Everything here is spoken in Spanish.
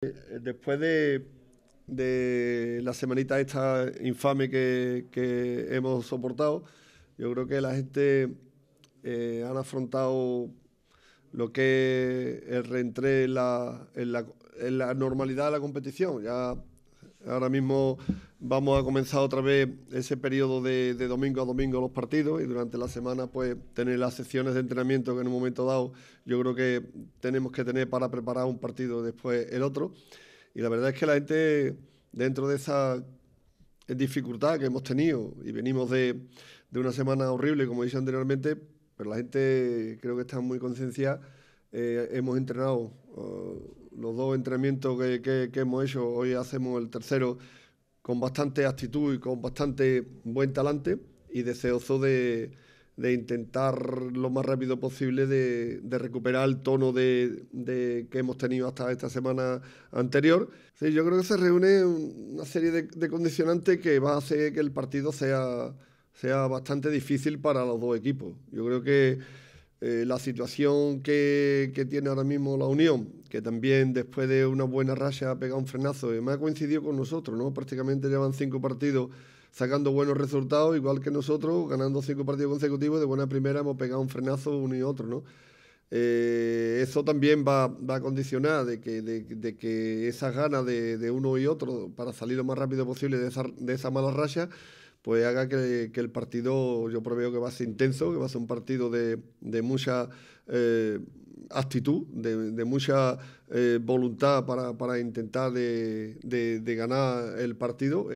Eh, después de, la semanita esta infame que, hemos soportado, yo creo que la gente ha eh, han afrontado lo que es el en la, normalidad de la competición. Ya Ahora mismo vamos a comenzar otra vez ese periodo de, domingo a domingo los partidos y durante la semana pues tener las sesiones de entrenamiento que en un momento dado yo creo que tenemos que tener para preparar un partido después el otro. Y la verdad es que la gente dentro de esa dificultad que hemos tenido y venimos de, una semana horrible como dije anteriormente, pero la gente creo que está muy concienciada. Eh, hemos entrenado. Oh, los dos entrenamientos que, hemos hecho, hoy hacemos el tercero con bastante actitud y con bastante buen talante y deseoso de, intentar lo más rápido posible de, recuperar el tono de, que hemos tenido hasta esta semana anterior. Sí, yo creo que se reúne una serie de, de, condicionantes que va a hacer que el partido sea, sea bastante difícil para los dos equipos. Yo creo que eh, la situación que, tiene ahora mismo la Unión, que también después de una buena racha ha pegado un frenazo, y ha coincidido con nosotros, ¿no? Prácticamente llevan cinco partidos sacando buenos resultados, igual que nosotros, ganando cinco partidos consecutivos, de buena primera hemos pegado un frenazo uno y otro, ¿no? Eh, eso también va, a condicionar de que, de, de que esas ganas de, uno y otro para salir lo más rápido posible de esa, de esa mala racha pues haga que, el partido, yo preveo que va a ser intenso, que va a ser un partido de, mucha eh, actitud, de, mucha eh, voluntad para, intentar de, ganar el partido.